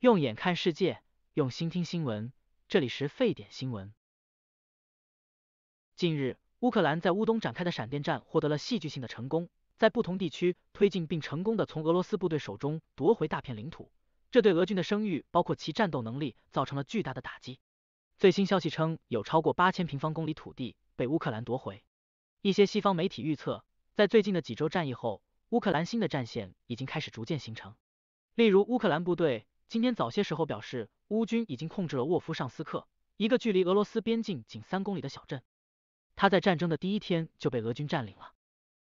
用眼看世界，用心听新闻。这里是沸点新闻。近日，乌克兰在乌东展开的闪电战获得了戏剧性的成功，在不同地区推进并成功的从俄罗斯部队手中夺回大片领土，这对俄军的声誉包括其战斗能力造成了巨大的打击。最新消息称，有超过八千平方公里土地被乌克兰夺回。一些西方媒体预测，在最近的几周战役后，乌克兰新的战线已经开始逐渐形成，例如乌克兰部队。今天早些时候表示，乌军已经控制了沃夫上斯克，一个距离俄罗斯边境仅三公里的小镇。他在战争的第一天就被俄军占领了。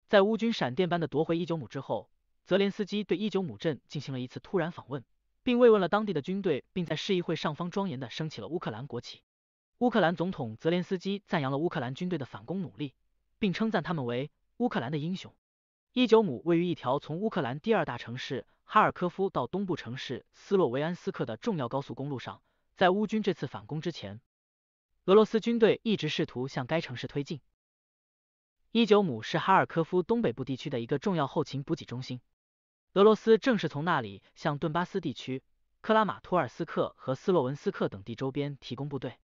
在乌军闪电般的夺回伊久姆之后，泽连斯基对伊久姆镇进行了一次突然访问，并慰问了当地的军队，并在市议会上方庄严的升起了乌克兰国旗。乌克兰总统泽连斯基赞扬了乌克兰军队的反攻努力，并称赞他们为乌克兰的英雄。伊久姆位于一条从乌克兰第二大城市哈尔科夫到东部城市斯洛维安斯克的重要高速公路上。在乌军这次反攻之前，俄罗斯军队一直试图向该城市推进。伊久姆是哈尔科夫东北部地区的一个重要后勤补给中心，俄罗斯正是从那里向顿巴斯地区、克拉马托尔斯克和斯洛文斯克等地周边提供部队。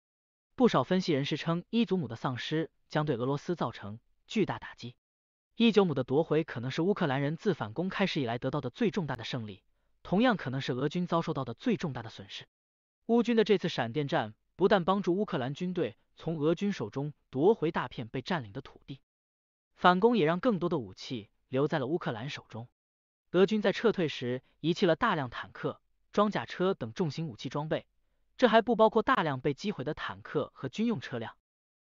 不少分析人士称，伊祖姆的丧失将对俄罗斯造成巨大打击。伊久姆的夺回可能是乌克兰人自反攻开始以来得到的最重大的胜利，同样可能是俄军遭受到的最重大的损失。乌军的这次闪电战不但帮助乌克兰军队从俄军手中夺回大片被占领的土地，反攻也让更多的武器留在了乌克兰手中。俄军在撤退时遗弃了大量坦克、装甲车等重型武器装备，这还不包括大量被击毁的坦克和军用车辆。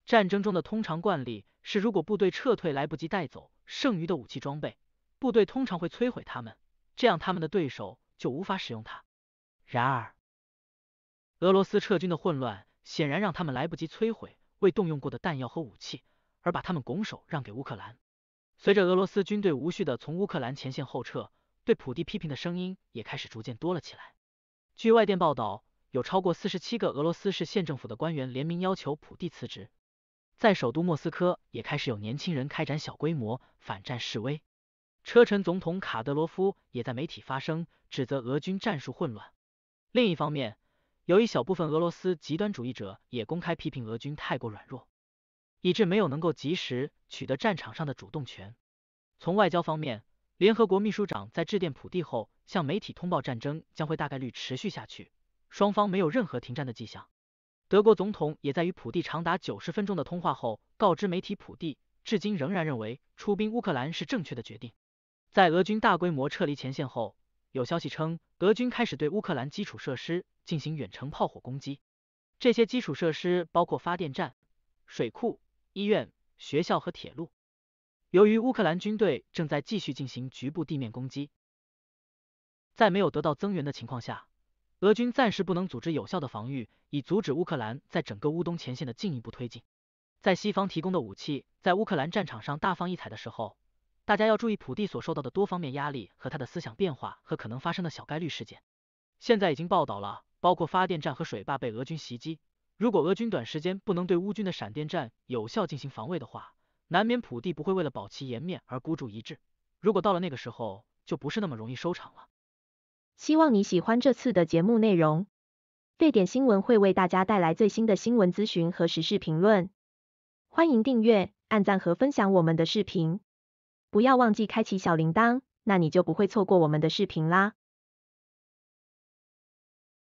战争中的通常惯例是，如果部队撤退来不及带走剩余的武器装备，部队通常会摧毁他们，这样他们的对手就无法使用它。然而，俄罗斯撤军的混乱显然让他们来不及摧毁未动用过的弹药和武器，而把他们拱手让给乌克兰。随着俄罗斯军队无序的从乌克兰前线后撤，对普地批评的声音也开始逐渐多了起来。据外电报道，有超过四十七个俄罗斯市县政府的官员联名要求普地辞职。在首都莫斯科也开始有年轻人开展小规模反战示威，车臣总统卡德罗夫也在媒体发声，指责俄军战术混乱。另一方面，有一小部分俄罗斯极端主义者也公开批评俄军太过软弱，以致没有能够及时取得战场上的主动权。从外交方面，联合国秘书长在致电普蒂后，向媒体通报战争将会大概率持续下去，双方没有任何停战的迹象。德国总统也在与普蒂长达九十分钟的通话后，告知媒体，普蒂至今仍然认为出兵乌克兰是正确的决定。在俄军大规模撤离前线后，有消息称，俄军开始对乌克兰基础设施进行远程炮火攻击。这些基础设施包括发电站、水库、医院、学校和铁路。由于乌克兰军队正在继续进行局部地面攻击，在没有得到增援的情况下。俄军暂时不能组织有效的防御，以阻止乌克兰在整个乌东前线的进一步推进。在西方提供的武器在乌克兰战场上大放异彩的时候，大家要注意普地所受到的多方面压力和他的思想变化和可能发生的小概率事件。现在已经报道了包括发电站和水坝被俄军袭击。如果俄军短时间不能对乌军的闪电战有效进行防卫的话，难免普地不会为了保其颜面而孤注一掷。如果到了那个时候，就不是那么容易收场了。希望你喜欢这次的节目内容。沸点新闻会为大家带来最新的新闻资讯和时事评论。欢迎订阅、按赞和分享我们的视频，不要忘记开启小铃铛，那你就不会错过我们的视频啦。